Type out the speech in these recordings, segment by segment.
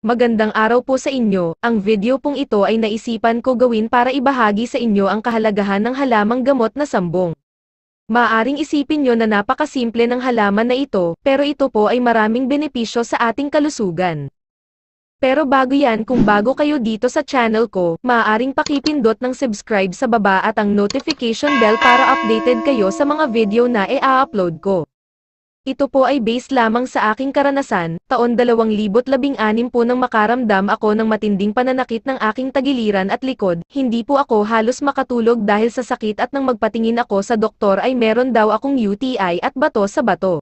Magandang araw po sa inyo, ang video pong ito ay naisipan ko gawin para ibahagi sa inyo ang kahalagahan ng halamang gamot na sambong. Maaring isipin nyo na napakasimple ng halaman na ito, pero ito po ay maraming benepisyo sa ating kalusugan. Pero bago yan kung bago kayo dito sa channel ko, maaring pakipindot ng subscribe sa baba at ang notification bell para updated kayo sa mga video na e-upload ko. Ito po ay based lamang sa aking karanasan, taon 2016 po nang makaramdam ako ng matinding pananakit ng aking tagiliran at likod, hindi po ako halos makatulog dahil sa sakit at nang magpatingin ako sa doktor ay meron daw akong UTI at bato sa bato.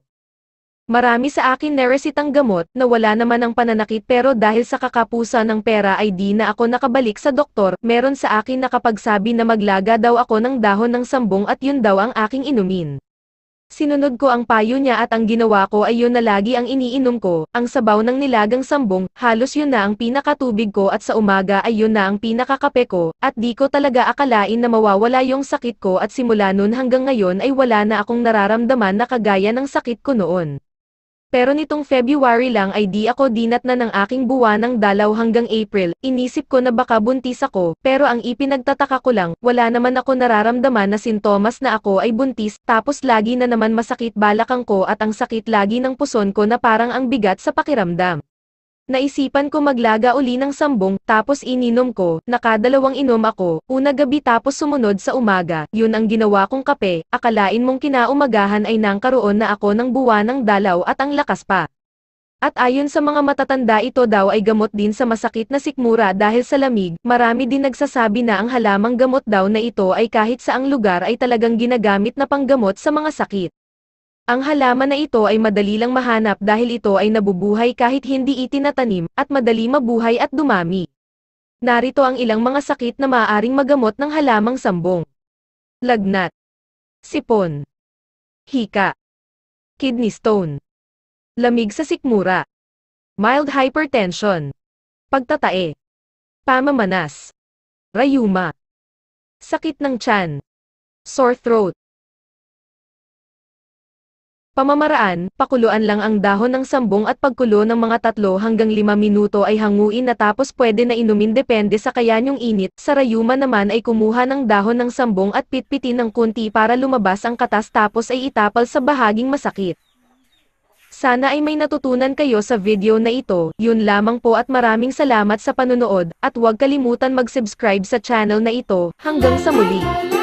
Marami sa akin neresitang gamot na wala naman ang pananakit pero dahil sa kakapusa ng pera ay di na ako nakabalik sa doktor, meron sa akin nakapagsabi na maglaga daw ako ng dahon ng sambong at yun daw ang aking inumin. Sinunod ko ang payo niya at ang ginawa ko ay yun na lagi ang iniinom ko, ang sabaw ng nilagang sambong, halos yun na ang pinakatubig ko at sa umaga ay yun na ang pinakakape ko, at di ko talaga akalain na mawawala yung sakit ko at simula nun hanggang ngayon ay wala na akong nararamdaman na kagaya ng sakit ko noon. Pero nitong February lang ay di ako dinat na ng aking buwan ng dalaw hanggang April, inisip ko na baka buntis ako, pero ang ipinagtataka ko lang, wala naman ako nararamdaman na sintomas na ako ay buntis, tapos lagi na naman masakit balakang ko at ang sakit lagi ng puson ko na parang ang bigat sa pakiramdam naisipan ko maglaga uli ng sambong, tapos ininom ko, nakadalawang inom ako, una gabi tapos sumunod sa umaga, yun ang ginawa kong kape, akalain mong kinaumagahan ay nangkaroon na ako ng buwanang dalaw at ang lakas pa. At ayon sa mga matatanda ito daw ay gamot din sa masakit na sikmura dahil sa lamig, marami din nagsasabi na ang halamang gamot daw na ito ay kahit sa ang lugar ay talagang ginagamit na panggamot sa mga sakit. Ang halaman na ito ay madali lang mahanap dahil ito ay nabubuhay kahit hindi itinatanim, at madali mabuhay at dumami. Narito ang ilang mga sakit na maaaring magamot ng halamang sambong. Lagnat. Sipon. Hika. Kidney stone. Lamig sa sikmura. Mild hypertension. Pagtatae. Pamamanas. Rayuma. Sakit ng tiyan. Sore throat. Pamamaraan, pakuluan lang ang dahon ng sambong at pagkulo ng mga 3 hanggang 5 minuto ay hanguin na tapos pwede na inumin depende sa kayanyong init. Sa rayuma naman ay kumuha ng dahon ng sambong at pitpitin ng kunti para lumabas ang katas tapos ay itapal sa bahaging masakit. Sana ay may natutunan kayo sa video na ito, yun lamang po at maraming salamat sa panunood, at huwag kalimutan mag-subscribe sa channel na ito, hanggang sa muli.